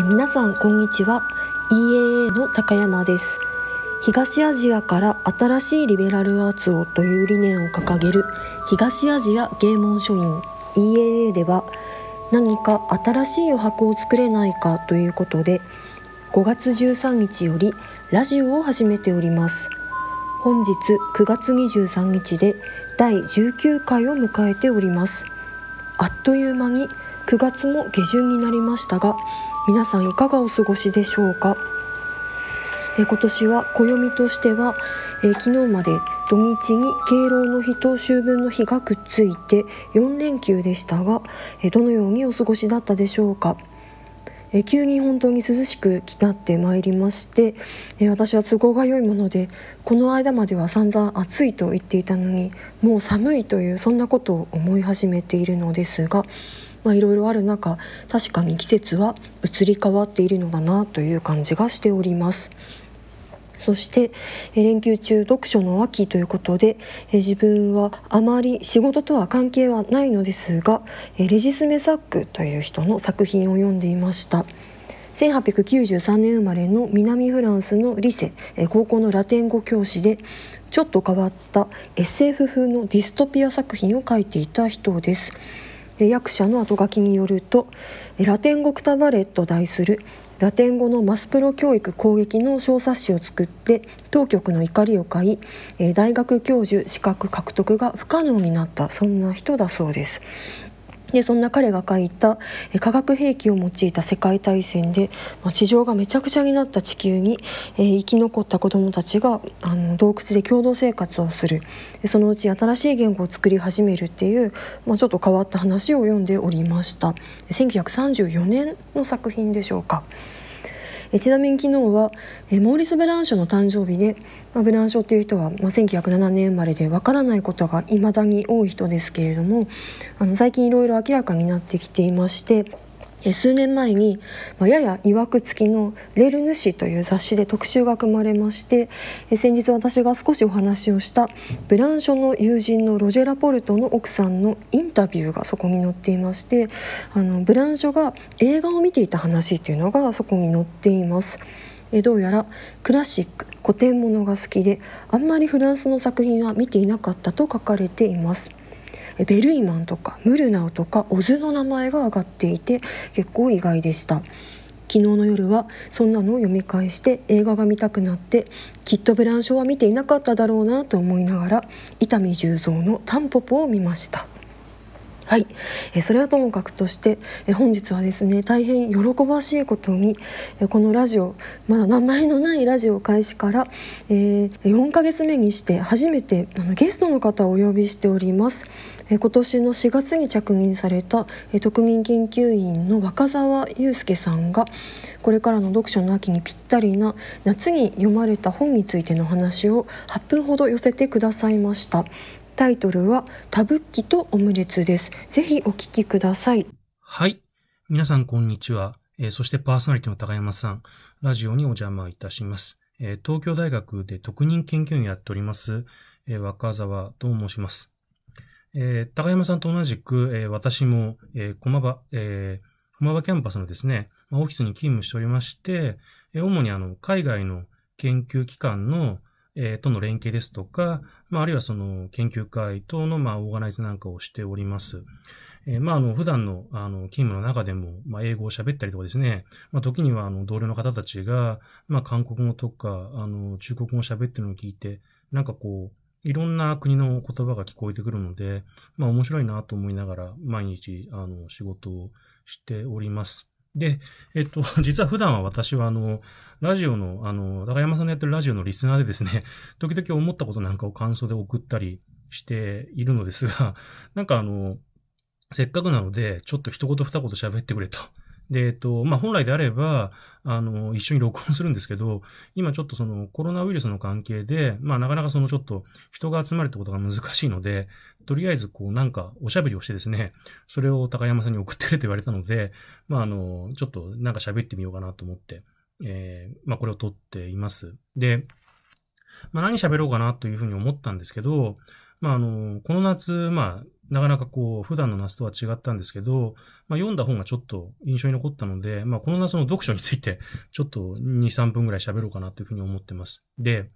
え皆さんこんにちは EAA の高山です東アジアから新しいリベラルアーツをという理念を掲げる東アジア芸門書院 EAA では何か新しい余白を作れないかということで5月13日よりラジオを始めております本日9月23日で第19回を迎えておりますあっという間に9月も下旬になりましたが皆さんいかがお過ごしでしょうかえ今年は暦としてはえ昨日まで土日に敬老の日と秋分の日がくっついて4連休でしたがえどのようにお過ごしだったでしょうかえ急に本当に涼しくなってまいりましてえ私は都合が良いものでこの間までは散々暑いと言っていたのにもう寒いというそんなことを思い始めているのですがまあ、いろいろある中確かに季節は移り変わっているのだなという感じがしております。そして連休中読書の秋ということで自分はあまり仕事とは関係はないのですがレジスメサックという人の作品を読んでいました。1893年生まれの南フランスのリセ高校のラテン語教師でちょっと変わった SF 風のディストピア作品を書いていた人です。役者の後書きによるとラテン語クタバレット題するラテン語のマスプロ教育攻撃の小冊子を作って当局の怒りを買い大学教授資格獲得が不可能になったそんな人だそうです。でそんな彼が書いた化学兵器を用いた世界大戦で、まあ、地上がめちゃくちゃになった地球に、えー、生き残った子どもたちがあの洞窟で共同生活をするそのうち新しい言語を作り始めるっていう、まあ、ちょっと変わった話を読んでおりました1934年の作品でしょうか。えちなみに昨日は、えモーリス・ブランショの誕生日で、まあ、ブランショっていう人は、まあ、1907年生まれでわからないことがいまだに多い人ですけれどもあの最近いろいろ明らかになってきていまして。数年前に、まやや曰くつきの「レール主」という雑誌で特集が組まれまして先日私が少しお話をしたブランショの友人のロジェ・ラポルトの奥さんのインタビューがそこに載っていましてあのブランショが映画を見ていた話というのがそこに載っています。どうやらクラシック古典ものが好きであんまりフランスの作品は見ていなかったと書かれています。ベルイマンとかムルナウとかオズの名前が挙がっていて結構意外でした。昨日の夜はそんなのを読み返して映画が見たくなってきっとブランショは見ていなかっただろうなと思いながら伊丹十三の「タンポポ」を見ました。はい、えそれはともかくとしてえ本日はですね大変喜ばしいことにえこのラジオまだ名前のないラジオ開始から、えー、4ヶ月目にして初めてあのゲストの方をお呼びしております。今年の4月に着任された、特任研究員の若澤祐介さんがこれからの読書の秋にぴったりな夏に読まれた本についての話を8分ほど寄せてくださいましたタイトルはタブッキとオムレツですぜひお聞きくださいはい皆さんこんにちは、えそしてパーソナリティの高山さんラジオにお邪魔いたします東京大学で特任研究員やっております、若沢と申します。えー、高山さんと同じく、えー、私も、えー、駒場、えー、駒場キャンパスのですね、まオフィスに勤務しておりまして、えー、主にあの、海外の研究機関の、えー、との連携ですとか、まあ、あるいはその研究会等の、まあ、オーガナイズなんかをしております。えー、まあ、あの、普段の、あの、勤務の中でも、まあ、英語を喋ったりとかですね、まあ、時には、あの、同僚の方たちが、まあ、韓国語とか、あの、中国語を喋ってるのを聞いて、なんかこう、いろんな国の言葉が聞こえてくるので、まあ面白いなと思いながら毎日あの仕事をしております。で、えっと、実は普段は私はあの、ラジオの、あの、高山さんのやってるラジオのリスナーでですね、時々思ったことなんかを感想で送ったりしているのですが、なんかあの、せっかくなので、ちょっと一言二言喋ってくれと。で、えっと、まあ、本来であれば、あの、一緒に録音するんですけど、今ちょっとそのコロナウイルスの関係で、まあ、なかなかそのちょっと人が集まるってことが難しいので、とりあえずこうなんかおしゃべりをしてですね、それを高山さんに送ってると言われたので、まあ、あの、ちょっとなんか喋ってみようかなと思って、えー、まあ、これを撮っています。で、まあ、何喋ろうかなというふうに思ったんですけど、まあ、あの、この夏、まあ、なかなかこう、普段の夏とは違ったんですけど、まあ、読んだ本がちょっと印象に残ったので、まあ、この夏の読書について、ちょっと2、3分ぐらい喋ろうかなというふうに思ってます。で、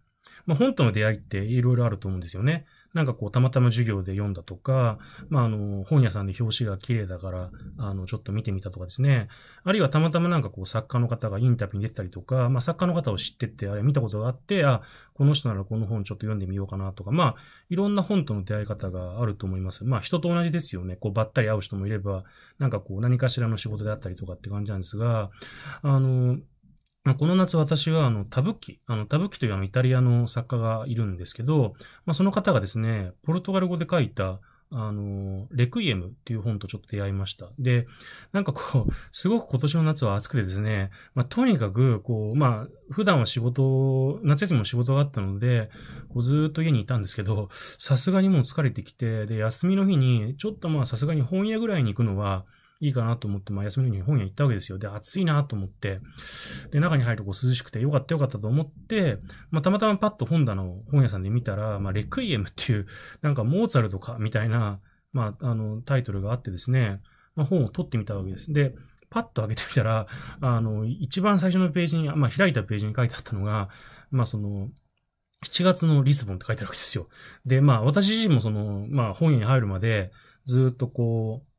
まあ、本との出会いっていろいろあると思うんですよね。なんかこう、たまたま授業で読んだとか、まあ、あの、本屋さんで表紙が綺麗だから、あの、ちょっと見てみたとかですね。あるいはたまたまなんかこう、作家の方がインタビューに出てたりとか、まあ、作家の方を知ってて、あれ見たことがあって、あ、この人ならこの本ちょっと読んでみようかなとか、まあ、いろんな本との出会い方があると思います。まあ、人と同じですよね。こう、ばったり会う人もいれば、なんかこう、何かしらの仕事であったりとかって感じなんですが、あの、まあ、この夏私はあのタブッキ、あのタブッキというあのイタリアの作家がいるんですけど、まあ、その方がですね、ポルトガル語で書いたあの、レクイエムっていう本とちょっと出会いました。で、なんかこう、すごく今年の夏は暑くてですね、まあ、とにかく、こう、まあ、普段は仕事、夏休みも仕事があったので、こうずっと家にいたんですけど、さすがにもう疲れてきて、で、休みの日に、ちょっとまあさすがに本屋ぐらいに行くのは、いいかなと思って、まあ、休みの日に本屋行ったわけですよ。で、暑いなと思って、で、中に入るとこう涼しくて、よかったよかったと思って、まあ、たまたまパッと本棚の本屋さんで見たら、まあ、レクイエムっていう、なんかモーツァルトか、みたいな、まあ、あの、タイトルがあってですね、まあ、本を取ってみたわけです。で、パッと開けてみたら、あの、一番最初のページに、まあ、開いたページに書いてあったのが、まあ、その、7月のリスボンって書いてあるわけですよ。で、まあ、私自身もその、まあ、本屋に入るまで、ずっとこう、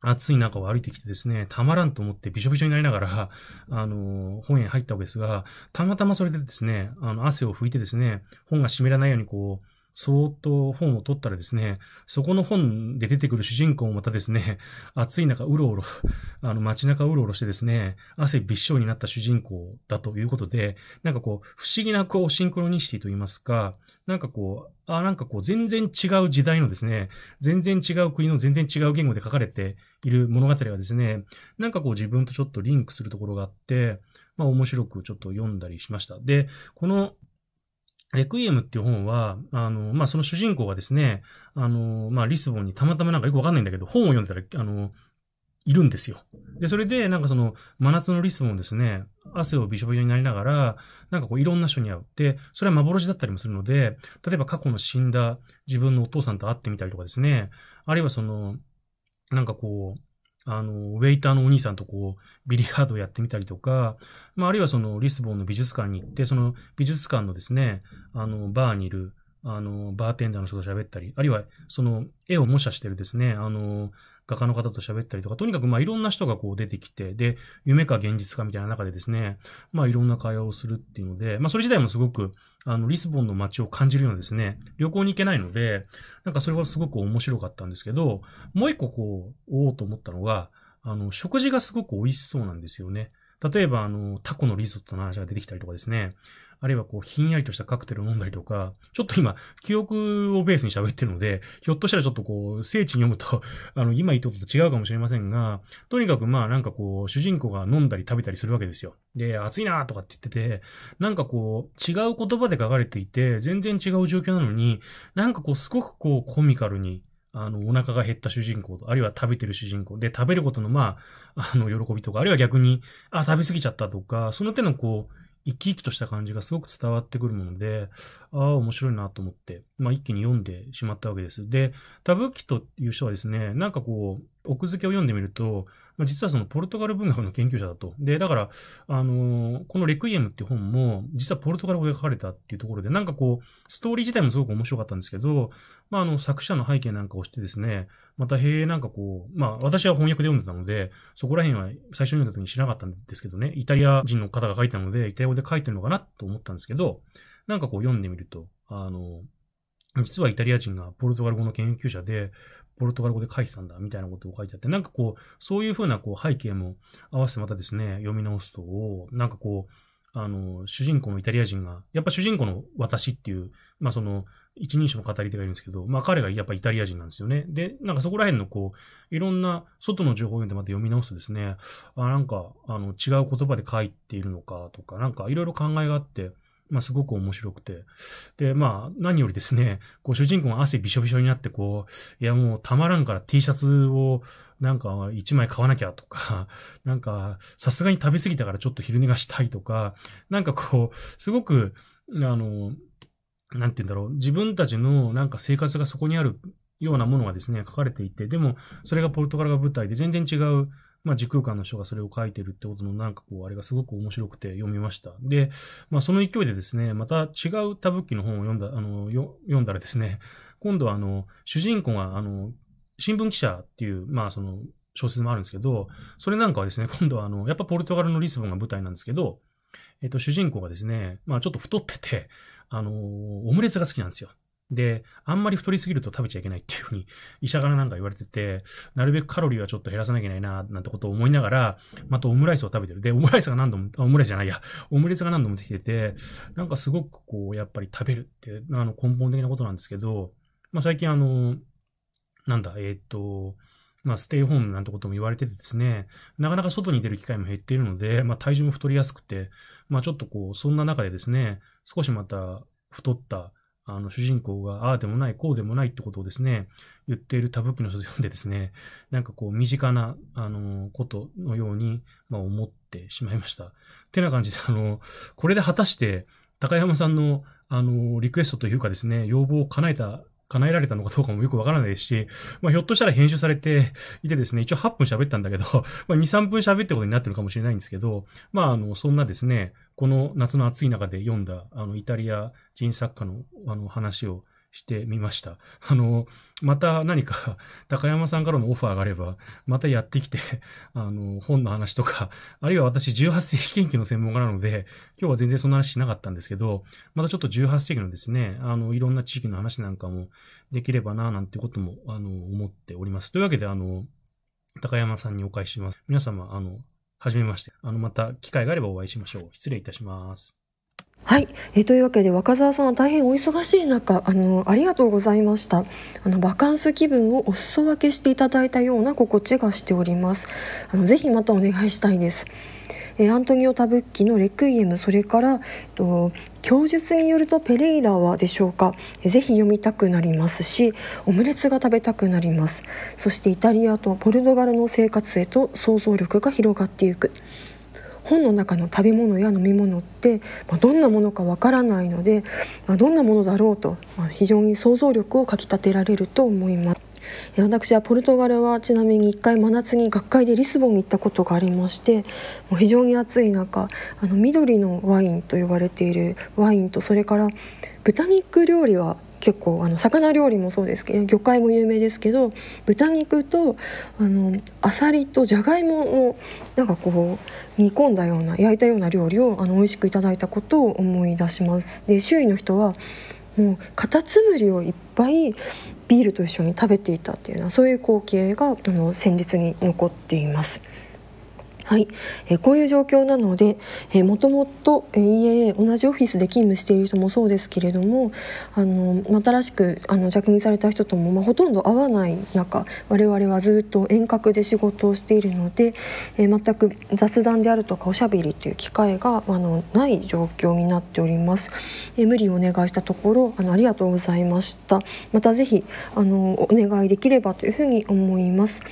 暑い中を歩いてきてですね、たまらんと思ってびしょびしょになりながら、あの、本屋に入ったわけですが、たまたまそれでですね、あの、汗を拭いてですね、本が湿らないようにこう、そーっと本を取ったらですね、そこの本で出てくる主人公もまたですね、暑い中うろうろ、あの街中うろうろしてですね、汗びっしょになった主人公だということで、なんかこう、不思議なこう、シンクロニシティと言いますか、なんかこう、あなんかこう、全然違う時代のですね、全然違う国の全然違う言語で書かれている物語はですね、なんかこう自分とちょっとリンクするところがあって、まあ面白くちょっと読んだりしました。で、このレクイエムっていう本は、あの、まあ、その主人公がですね、あの、まあ、リスボンにたまたまなんかよくわかんないんだけど、本を読んでたら、あの、いるんですよ。で、それで、なんかその、真夏のリスボンですね、汗をびしょびしょになりながら、なんかこう、いろんな人に会う。で、それは幻だったりもするので、例えば過去の死んだ自分のお父さんと会ってみたりとかですね、あるいはその、なんかこう、あの、ウェイターのお兄さんとこう、ビリヤードをやってみたりとか、まあ、あるいはその、リスボンの美術館に行って、その、美術館のですね、あの、バーにいる、あの、バーテンダーの人と喋ったり、あるいは、その、絵を模写してるですね、あの、画家の方と喋ったりとか、とにかくまあいろんな人がこう出てきて、で、夢か現実かみたいな中でですね、まあいろんな会話をするっていうので、まあそれ自体もすごく、あの、リスボンの街を感じるようなですね、旅行に行けないので、なんかそれはすごく面白かったんですけど、もう一個こう、おおと思ったのが、あの、食事がすごく美味しそうなんですよね。例えば、あの、タコのリゾットの話が出てきたりとかですね。あるいは、こう、ひんやりとしたカクテルを飲んだりとか、ちょっと今、記憶をベースに喋ってるので、ひょっとしたらちょっとこう、聖地に読むと あの、今言ったことと違うかもしれませんが、とにかくまあ、なんかこう、主人公が飲んだり食べたりするわけですよ。で、暑いなとかって言ってて、なんかこう、違う言葉で書かれていて、全然違う状況なのに、なんかこう、すごくこう、コミカルに、あの、お腹が減った主人公と、あるいは食べてる主人公で、食べることの、まあ、あの、喜びとか、あるいは逆に、あ、食べ過ぎちゃったとか、その手のこう、生き生きとした感じがすごく伝わってくるもので、ああ、面白いなと思って、まあ一気に読んでしまったわけです。で、タブキという人はですね、なんかこう、奥付けを読んでみると、実はそのポルトガル文学の研究者だと。で、だから、あのー、このレクイエムって本も、実はポルトガル語で書かれたっていうところで、なんかこう、ストーリー自体もすごく面白かったんですけど、まあ、あの、作者の背景なんかをしてですね、また、へえ、なんかこう、まあ、私は翻訳で読んでたので、そこら辺は最初に読んだ時に知らなかったんですけどね、イタリア人の方が書いたので、イタリア語で書いてるのかなと思ったんですけど、なんかこう読んでみると、あの実はイタリア人がポルトガル語の研究者で、ポルトガル語で書いてたんだ、みたいなことを書いてあって、なんかこう、そういうふうなこう背景も合わせてまたですね、読み直すと、なんかこう、あの、主人公のイタリア人が、やっぱ主人公の私っていう、まあその、一人称の語り手がいるんですけど、まあ彼がやっぱイタリア人なんですよね。で、なんかそこら辺のこう、いろんな外の情報を読んでまた読み直すとですね、あ、なんか、あの、違う言葉で書いているのかとか、なんかいろいろ考えがあって、まあ、すごく面白くて。で、まあ、何よりですね、こう、主人公が汗びしょびしょになって、こう、いや、もうたまらんから T シャツを、なんか、1枚買わなきゃとか、なんか、さすがに食べ過ぎたからちょっと昼寝がしたいとか、なんかこう、すごく、あの、なんて言うんだろう、自分たちの、なんか生活がそこにあるようなものがですね、書かれていて、でも、それがポルトガルが舞台で全然違う、まあ、時空間の人がそれを書いてるってことのなんかこう、あれがすごく面白くて読みました。で、まあ、その勢いでですね、また違うタブッキの本を読んだ、あの、読んだらですね、今度はあの、主人公があの、新聞記者っていう、まあ、その、小説もあるんですけど、それなんかはですね、今度はあの、やっぱポルトガルのリスボンが舞台なんですけど、えっと、主人公がですね、まあちょっと太ってて、あのオムレツが好きなんですよ。で、あんまり太りすぎると食べちゃいけないっていうふうに 医者からなんか言われてて、なるべくカロリーはちょっと減らさなきゃいけないな、なんてことを思いながら、またオムライスを食べてる。で、オムライスが何度も、オムライスじゃないや、オムレツが何度もできてて、なんかすごくこう、やっぱり食べるって、あの、根本的なことなんですけど、まあ最近あの、なんだ、えー、っと、まあ、ステイホームなんてことも言われててですね、なかなか外に出る機会も減っているので、まあ、体重も太りやすくて、まあ、ちょっとこう、そんな中でですね、少しまた太った、あの、主人公が、ああでもない、こうでもないってことをですね、言っているタブックの書読んでですね、なんかこう、身近な、あの、ことのように、まあ、思ってしまいました。ってな感じで、あの、これで果たして、高山さんの、あの、リクエストというかですね、要望を叶えた叶えられたのかどうかもよくわからないですし、まあ、ひょっとしたら編集されていてですね、一応8分喋ったんだけど、まあ、2、3分喋ってことになってるかもしれないんですけど、まあ、あの、そんなですね、この夏の暑い中で読んだ、あの、イタリア人作家の、あの、話を、してみました。あの、また何か 高山さんからのオファーがあれば、またやってきて、あの、本の話とか、あるいは私18世紀研究の専門家なので、今日は全然そんな話しなかったんですけど、またちょっと18世紀のですね、あの、いろんな地域の話なんかもできればな、なんてことも、あの、思っております。というわけで、あの、高山さんにお返しします。皆様、あの、はじめまして。あの、また機会があればお会いしましょう。失礼いたします。はい、えー、というわけで若澤さんは大変お忙しい中あのありがとうございましたあのバカンス気分をお裾分けしていただいたような心地がしておりますあのぜひまたお願いしたいです、えー、アントニオ・タブッキの「レクイエム」それから、えっと、供述によると「ペレイラは」でしょうか、えー、ぜひ読みたくなりますしオムレツが食べたくなりますそしてイタリアとポルトガルの生活へと想像力が広がっていく本の中の食べ物や飲み物って、まどんなものかわからないので、まどんなものだろうと、ま非常に想像力をかきたてられると思います。私はポルトガルはちなみに一回真夏に学会でリスボンに行ったことがありましてもう非常に暑い中あの緑のワインと呼ばれているワインとそれから豚肉料理は結構あの魚料理もそうですけど魚介も有名ですけど豚肉とあのあさりとじゃがいもをなんかこう煮込んだような焼いたような料理をあの美味しくいただいたことを思い出します。で周囲の人はもうカタツムリをいっぱいビールと一緒に食べていたっていうようなそういう光景があの先日に残っています。はい、えこういう状況なので、えもともと EAA 同じオフィスで勤務している人もそうですけれどもあの新しくあの着任された人とも、まあ、ほとんど会わない中我々はずっと遠隔で仕事をしているので、え全く雑談であるとかおしゃべりという機会があのない状況になっております。え無理をお願いしたところあのありがとうございました。またぜひあのお願いできればというふうに思います。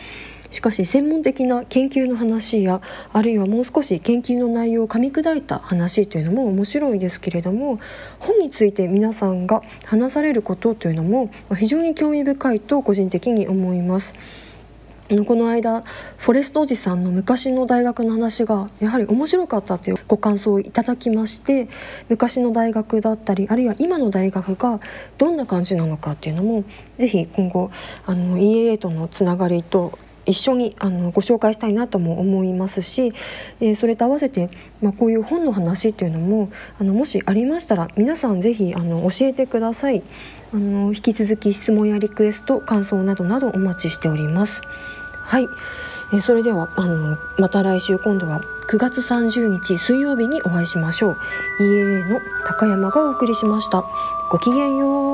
しかし専門的な研究の話やあるいはもう少し研究の内容を噛み砕いた話というのも面白いですけれども本について皆さんが話されることというのも非常に興味深いと個人的に思います。この間フォレストおじさんの昔の大学の話がやはり面白かったというご感想をいただきまして昔の大学だったりあるいは今の大学がどんな感じなのかっていうのもぜひ今後あの EAA とのつながりと一緒にあのご紹介したいなとも思いますし、えー、それと合わせて、まあ、こういう本の話っていうのもあのもしありましたら皆さん是非あの教えてくださいあの引き続き質問やリクエスト感想などなどお待ちしておりますはい、えー、それではあのまた来週今度は9月30日水曜日にお会いしましょう EAA の高山がお送りしましたごきげんよう